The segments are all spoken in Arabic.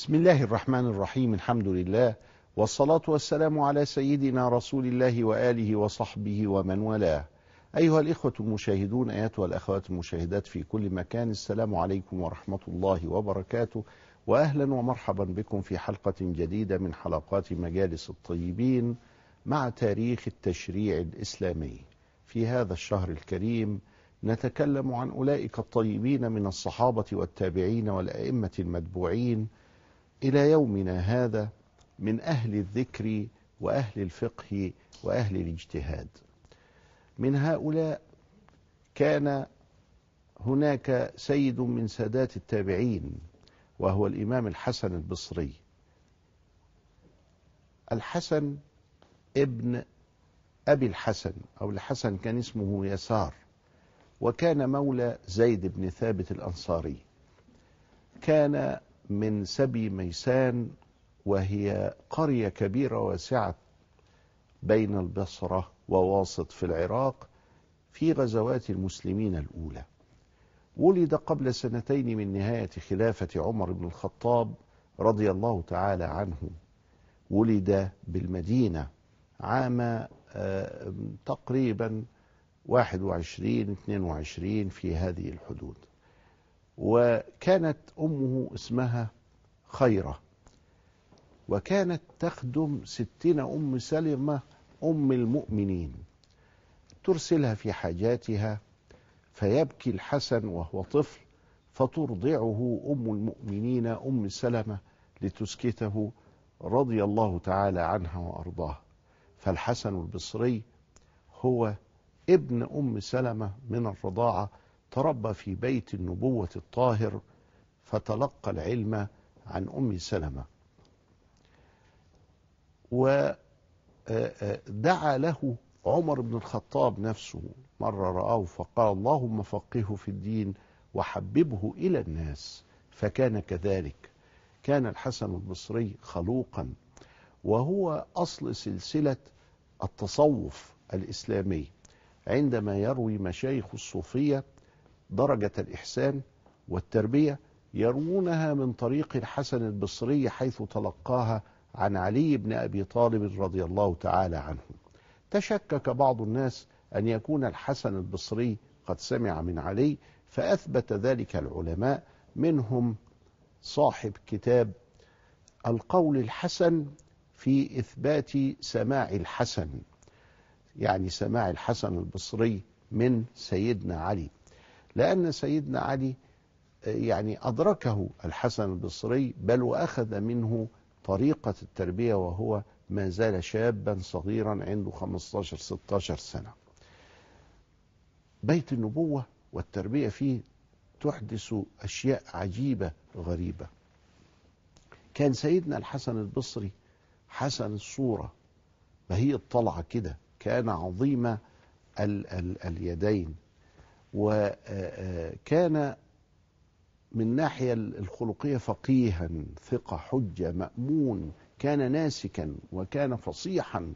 بسم الله الرحمن الرحيم الحمد لله والصلاة والسلام على سيدنا رسول الله وآله وصحبه ومن والاه أيها الإخوة المشاهدون أيتها الأخوات المشاهدات في كل مكان السلام عليكم ورحمة الله وبركاته وأهلا ومرحبا بكم في حلقة جديدة من حلقات مجالس الطيبين مع تاريخ التشريع الإسلامي في هذا الشهر الكريم نتكلم عن أولئك الطيبين من الصحابة والتابعين والأئمة المتبوعين إلى يومنا هذا من أهل الذكر وأهل الفقه وأهل الاجتهاد من هؤلاء كان هناك سيد من سادات التابعين وهو الإمام الحسن البصري الحسن ابن أبي الحسن أو الحسن كان اسمه يسار وكان مولى زيد بن ثابت الأنصاري كان من سبي ميسان وهي قرية كبيرة واسعة بين البصرة وواسط في العراق في غزوات المسلمين الأولى ولد قبل سنتين من نهاية خلافة عمر بن الخطاب رضي الله تعالى عنه ولد بالمدينة عام آه، تقريبا 21 22 في هذه الحدود وكانت أمه اسمها خيرة وكانت تخدم ستين أم سلمة أم المؤمنين ترسلها في حاجاتها فيبكي الحسن وهو طفل فترضعه أم المؤمنين أم سلمة لتسكته رضي الله تعالى عنها وأرضاها فالحسن البصري هو ابن أم سلمة من الرضاعة تربى في بيت النبوة الطاهر فتلقى العلم عن أم سلمة ودعا له عمر بن الخطاب نفسه مرة رآه فقال اللهم فقهه في الدين وحببه إلى الناس فكان كذلك كان الحسن البصري خلوقا وهو أصل سلسلة التصوف الإسلامي عندما يروي مشايخ الصوفية درجة الإحسان والتربية يروونها من طريق الحسن البصري حيث تلقاها عن علي بن أبي طالب رضي الله تعالى عنه تشكك بعض الناس أن يكون الحسن البصري قد سمع من علي فأثبت ذلك العلماء منهم صاحب كتاب القول الحسن في إثبات سماع الحسن يعني سماع الحسن البصري من سيدنا علي لأن سيدنا علي يعني أدركه الحسن البصري بل وأخذ منه طريقة التربية وهو ما زال شابا صغيرا عنده 15-16 سنة بيت النبوة والتربية فيه تحدث أشياء عجيبة غريبة كان سيدنا الحسن البصري حسن الصورة بهي الطلعة كده كان عظيم ال ال اليدين وكان من ناحية الخلقية فقيها ثقة حجة مأمون كان ناسكا وكان فصيحا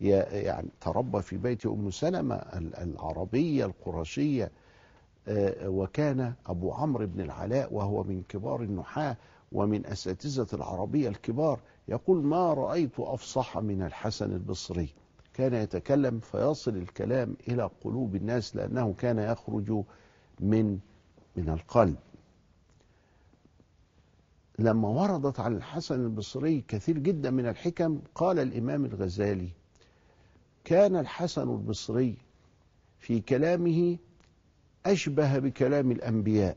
يعني تربى في بيت أم سلمة العربية القرشية آه، وكان أبو عمرو بن العلاء وهو من كبار النحاة ومن أساتذة العربية الكبار يقول ما رأيت أفصح من الحسن البصري كان يتكلم فيصل الكلام إلى قلوب الناس لأنه كان يخرج من من القلب لما وردت عن الحسن البصري كثير جدا من الحكم قال الإمام الغزالي كان الحسن البصري في كلامه أشبه بكلام الأنبياء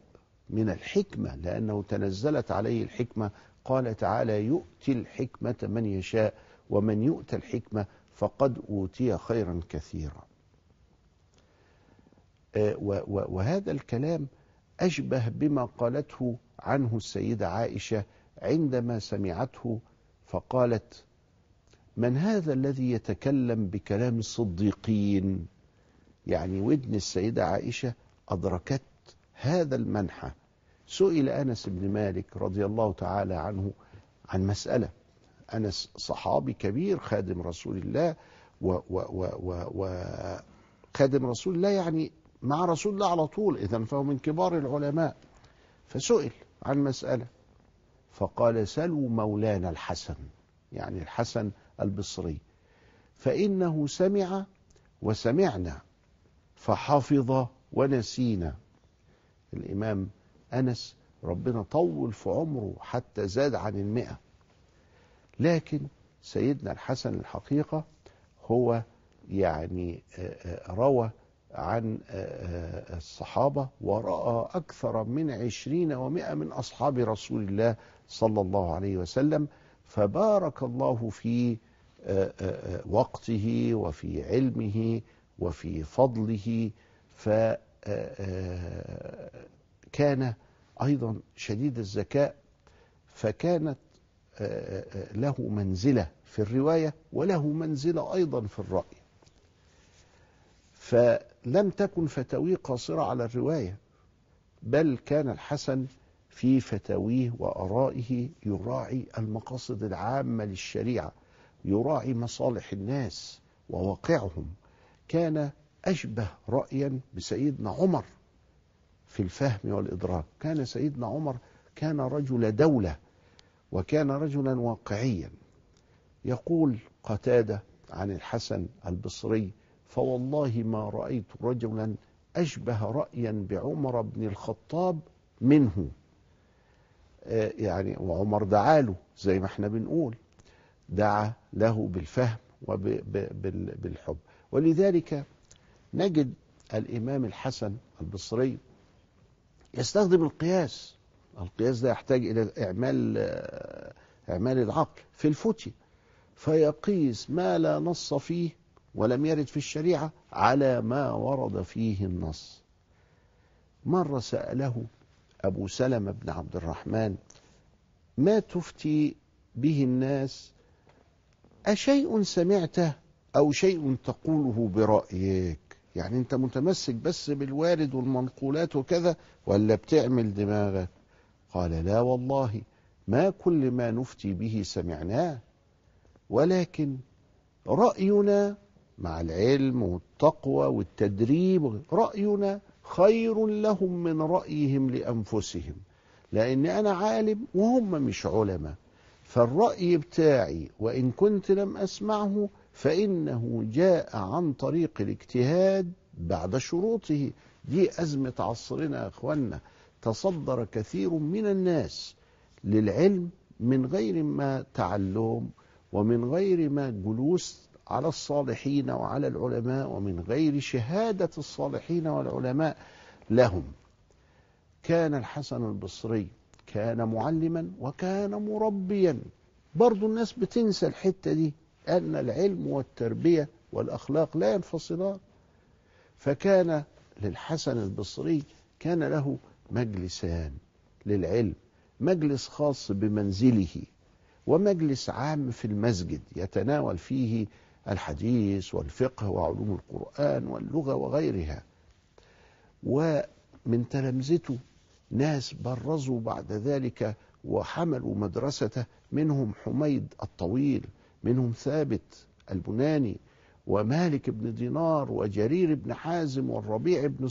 من الحكمة لأنه تنزلت عليه الحكمة قال تعالى يؤتي الحكمة من يشاء ومن يؤتى الحكمة فقد أوتي خيرا كثيرا آه، وهذا الكلام أشبه بما قالته عنه السيدة عائشة عندما سمعته فقالت من هذا الذي يتكلم بكلام الصديقين يعني ودن السيدة عائشة أدركت هذا المنحى سئل أنس بن مالك رضي الله تعالى عنه عن مسألة أنس صحابي كبير خادم رسول الله و و و و و خادم رسول الله يعني مع رسول الله على طول إذا فهو من كبار العلماء فسئل عن مسألة فقال سلوا مولانا الحسن يعني الحسن البصري فإنه سمع وسمعنا فحفظ ونسينا الإمام أنس ربنا طول في عمره حتى زاد عن المئة لكن سيدنا الحسن الحقيقة هو يعني آه، آه، روى عن آه، الصحابة ورأى أكثر من عشرين ومئة من أصحاب رسول الله صلى الله عليه وسلم فبارك الله في وقته وفي علمه وفي فضله فكان أيضا شديد الذكاء فكانت له منزلة في الرواية وله منزلة أيضا في الرأي فلم تكن فتاويه قاصرة على الرواية بل كان الحسن في فتاويه وآرائه يراعي المقاصد العامة للشريعة يراعي مصالح الناس وواقعهم كان أشبه رأيا بسيدنا عمر في الفهم والإدراك كان سيدنا عمر كان رجل دولة وكان رجلا واقعيا يقول قتاده عن الحسن البصري فوالله ما رايت رجلا اشبه رايا بعمر بن الخطاب منه آه، يعني وعمر دعا له زي ما احنا بنقول دعا له بالفهم وبالحب ولذلك نجد الامام الحسن البصري يستخدم القياس القياس ده يحتاج إلى إعمال آه، إعمال العقل في الفتية فيقيس ما لا نص فيه ولم يرد في الشريعة على ما ورد فيه النص مرة سأله أبو سلمة بن عبد الرحمن ما تفتي به الناس أشيء سمعته أو شيء تقوله برأيك يعني أنت متمسك بس بالوارد والمنقولات وكذا ولا بتعمل دماغك قال لا والله ما كل ما نفتي به سمعناه ولكن رأينا مع العلم والتقوى والتدريب رأينا خير لهم من رأيهم لأنفسهم لأن أنا عالم وهم مش علماء فالرأي بتاعي وإن كنت لم أسمعه فإنه جاء عن طريق الاجتهاد بعد شروطه دي أزمة عصرنا يا أخوانا تصدر كثير من الناس للعلم من غير ما تعلم ومن غير ما جلوس على الصالحين وعلى العلماء ومن غير شهادة الصالحين والعلماء لهم كان الحسن البصري كان معلما وكان مربيا برضو الناس بتنسى الحتة دي أن العلم والتربية والأخلاق لا ينفصلان فكان للحسن البصري كان له مجلسان للعلم مجلس خاص بمنزله ومجلس عام في المسجد يتناول فيه الحديث والفقه وعلوم القرآن واللغة وغيرها ومن تلامذته ناس برزوا بعد ذلك وحملوا مدرسته منهم حميد الطويل منهم ثابت البناني ومالك بن دينار وجرير بن حازم والربيع بن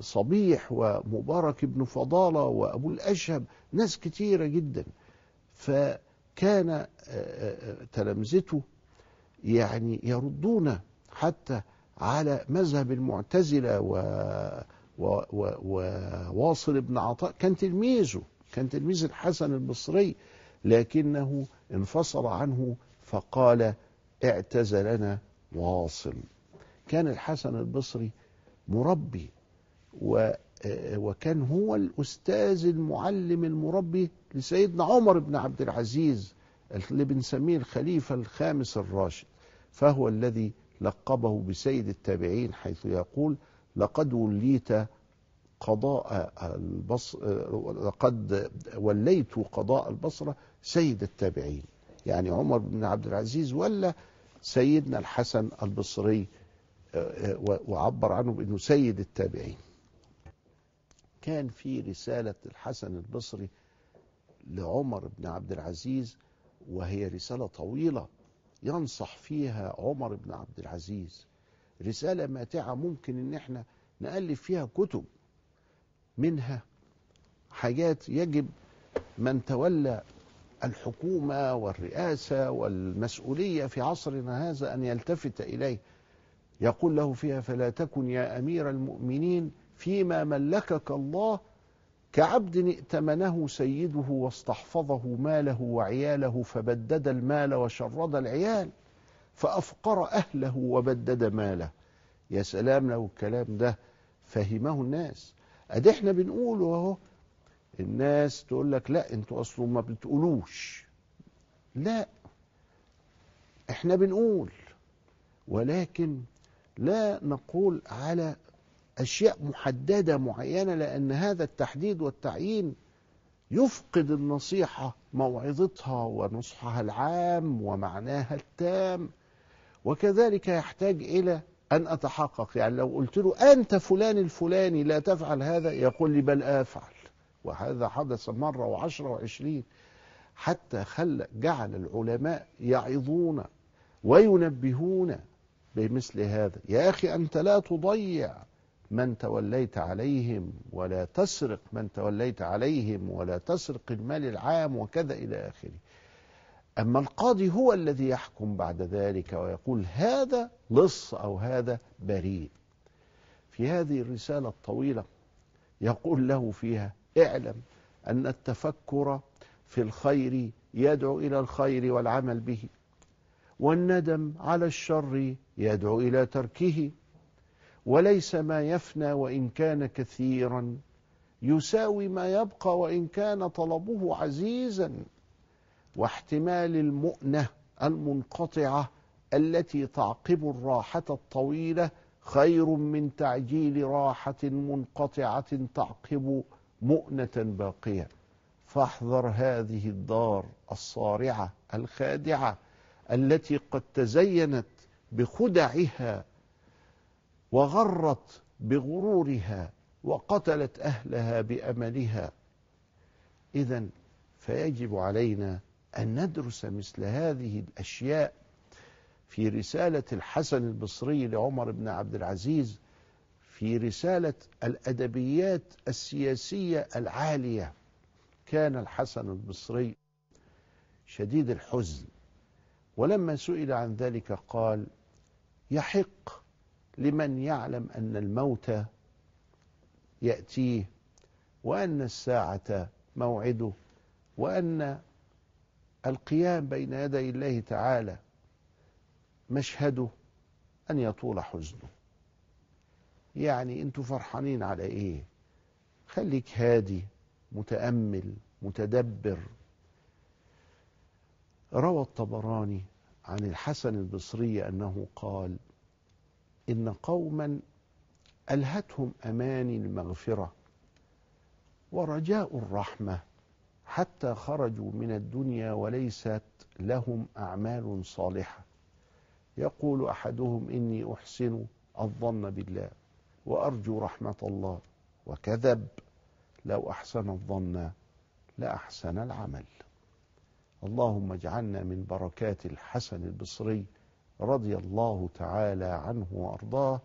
صبيح ومبارك بن فضالة وأبو الأشهب ناس كتيرة جدا فكان آه، آه، تلامذته يعني يردون حتى على مذهب المعتزلة و وواصل بن عطاء كان تلميذه كان تلميذ الحسن البصري لكنه انفصل عنه فقال اعتزلنا واصل كان الحسن البصري مربي آه، وكان هو الأستاذ المعلم المربي لسيدنا عمر بن عبد العزيز اللي بنسميه الخليفة الخامس الراشد فهو الذي لقبه بسيد التابعين حيث يقول لقد وليت قضاء البصر آه، لقد وليت قضاء البصرة سيد التابعين يعني عمر بن عبد العزيز ولا سيدنا الحسن البصري آه، وعبر عنه بأنه سيد التابعين كان في رسالة الحسن البصري لعمر بن عبد العزيز وهي رسالة طويلة ينصح فيها عمر بن عبد العزيز رسالة ماتعة ممكن ان احنا نألف فيها كتب منها حاجات يجب من تولى الحكومة والرئاسة والمسؤولية في عصرنا هذا أن يلتفت إليه يقول له فيها فلا تكن يا أمير المؤمنين فيما ملكك الله كعبد ائتمنه سيده واستحفظه ماله وعياله فبدد المال وشرد العيال فأفقر أهله وبدد ماله يا سلام لو الكلام ده فهمه الناس أدي احنا بنقوله اهو الناس تقول لك لا انتوا اصلا ما بتقولوش لا احنا بنقول ولكن لا نقول على أشياء محددة معينة لأن هذا التحديد والتعيين يفقد النصيحة موعظتها ونصحها العام ومعناها التام وكذلك يحتاج إلى أن أتحقق يعني لو قلت له أنت فلان الفلاني لا تفعل هذا يقول لي بل أفعل وهذا حدث مرة وعشرة وعشرين حتى خل جعل العلماء يعظون وينبهون بمثل هذا يا أخي أنت لا تضيع من توليت عليهم ولا تسرق من توليت عليهم ولا تسرق المال العام وكذا إلى آخره أما القاضي هو الذي يحكم بعد ذلك ويقول هذا لص أو هذا بريء في هذه الرسالة الطويلة يقول له فيها اعلم أن التفكر في الخير يدعو إلى الخير والعمل به والندم على الشر يدعو إلى تركه وليس ما يفنى وإن كان كثيرا يساوي ما يبقى وإن كان طلبه عزيزا واحتمال المؤنة المنقطعة التي تعقب الراحة الطويلة خير من تعجيل راحة منقطعة تعقب مؤنة باقية فاحذر هذه الدار الصارعة الخادعة التي قد تزينت بخدعها وغرت بغرورها وقتلت اهلها باملها اذا فيجب علينا ان ندرس مثل هذه الاشياء في رساله الحسن البصري لعمر بن عبد العزيز في رساله الادبيات السياسيه العاليه كان الحسن البصري شديد الحزن ولما سئل عن ذلك قال يحق لمن يعلم أن الموت يأتيه وأن الساعة موعده وأن القيام بين يدي الله تعالى مشهده أن يطول حزنه يعني أنتوا فرحانين على إيه خليك هادي متأمل متدبر روى الطبراني عن الحسن البصري أنه قال إن قوما ألهتهم أماني المغفرة ورجاء الرحمة حتى خرجوا من الدنيا وليست لهم أعمال صالحة يقول أحدهم إني أحسن الظن بالله وأرجو رحمة الله وكذب لو أحسن الظن لأحسن العمل اللهم اجعلنا من بركات الحسن البصري رضي الله تعالى عنه وارضاه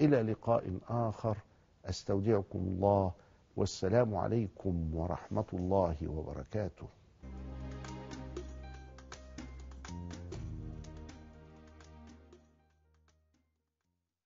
الى لقاء اخر استودعكم الله والسلام عليكم ورحمه الله وبركاته